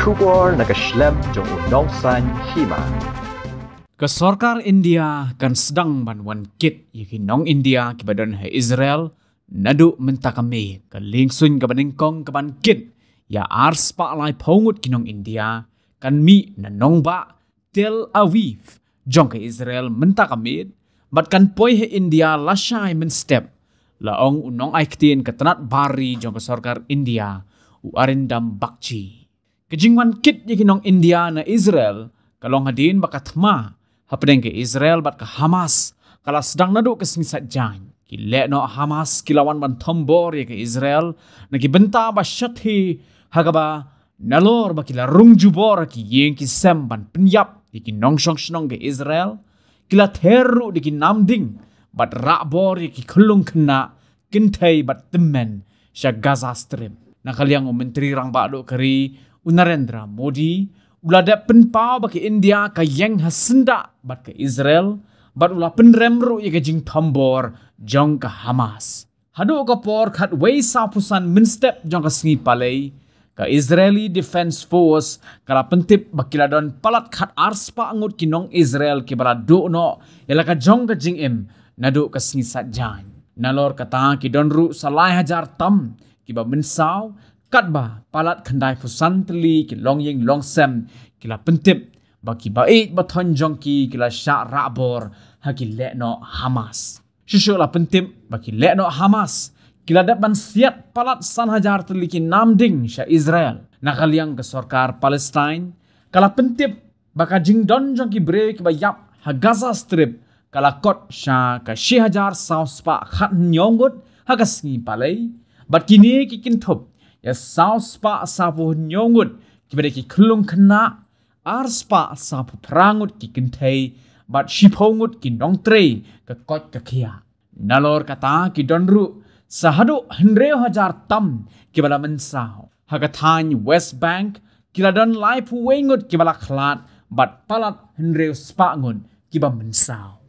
Kubor nagaslem jong unong san hima. Ke sorkar India kan sedang manwan kit yang India kibadan ha Israel nadu mentakami ke lingsun ke beningkong ke bankit ya ars lai pongut kinong India kan mi nanong ba Tel Aviv jong ke Israel mentakami bat kan poi ha India lasyai men step laong unong aiktin ke tenat bari jong ke sorkar India u arendam bakci. Kejingwan kit yakin nong India na Israel, kalong hadin bakat ma, hapeneng ke Israel bat ke Hamas, kala sedang nadu ke singsat jain. Kile no Hamas kilawan ban tombor ke Israel, nagi benta ba syathi, hagaba nalor ba kila rungjubor ki yeng ki sem ban penyap yakin nong syong syong ke Israel, kila teru di namding bat rakbor ki kelung kena, kintai bat temen, Syah Gaza Strip. Nah kali yang menteri rang baduk keri, Narendra Modi, ula da penpau bagi India ke yang hasenda bat ke Israel, bat ula penremru ya ke jing tombor jong ke Hamas. Hadu ke por khat wei sapusan menstep jong ke sengi palai, ke Israeli Defense Force kala pentip bakila don palat khat arspa angut kinong Israel ke bala do no ialah ke jong ke jing im nadu ke sengi sat jain. Nalor kata ki don ru salai hajar tam kibab mensau kat ba palat khandai fu santli ki long ying long sem ki la pentip ba ki ba eight ba thon jong ki ki la sha ra bor ha ki le no hamas shu shu la pentip ba ki le no hamas ki la ban siat palat san hajar tli ki nam ding sha israel na kal yang ke sarkar palestine kala pentip ba ka jing don jong ki break ba yap ha gaza strip kala kot sha ka shi hajar saus pa khat nyongot ha ka sngi palai bat ki ni ki kin thop ya sau spa sapu nyongut kibede ki klung kna ar spa sapu prangut ki kentei bat shipongut ki dong tre ka kot ka kia nalor kata ki donru sahadu hendre hajar tam kibala mensau hakatan west bank kila don life wengut kibala khlat bat palat hendre spa ngun kibam mensau